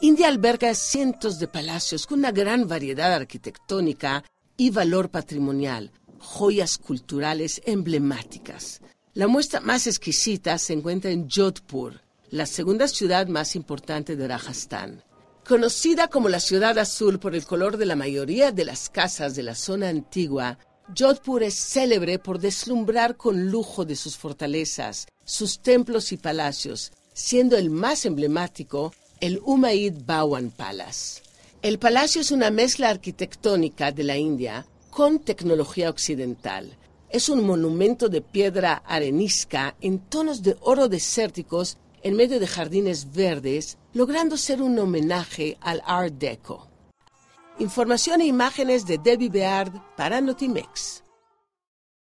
India alberga cientos de palacios con una gran variedad arquitectónica y valor patrimonial, joyas culturales emblemáticas. La muestra más exquisita se encuentra en Jodhpur, la segunda ciudad más importante de Rajasthan. Conocida como la ciudad azul por el color de la mayoría de las casas de la zona antigua, Jodhpur es célebre por deslumbrar con lujo de sus fortalezas, sus templos y palacios, siendo el más emblemático el Umaid Bawan Palace. El palacio es una mezcla arquitectónica de la India con tecnología occidental. Es un monumento de piedra arenisca en tonos de oro desérticos en medio de jardines verdes, logrando ser un homenaje al Art Deco. Información e imágenes de Debbie Beard para Notimex.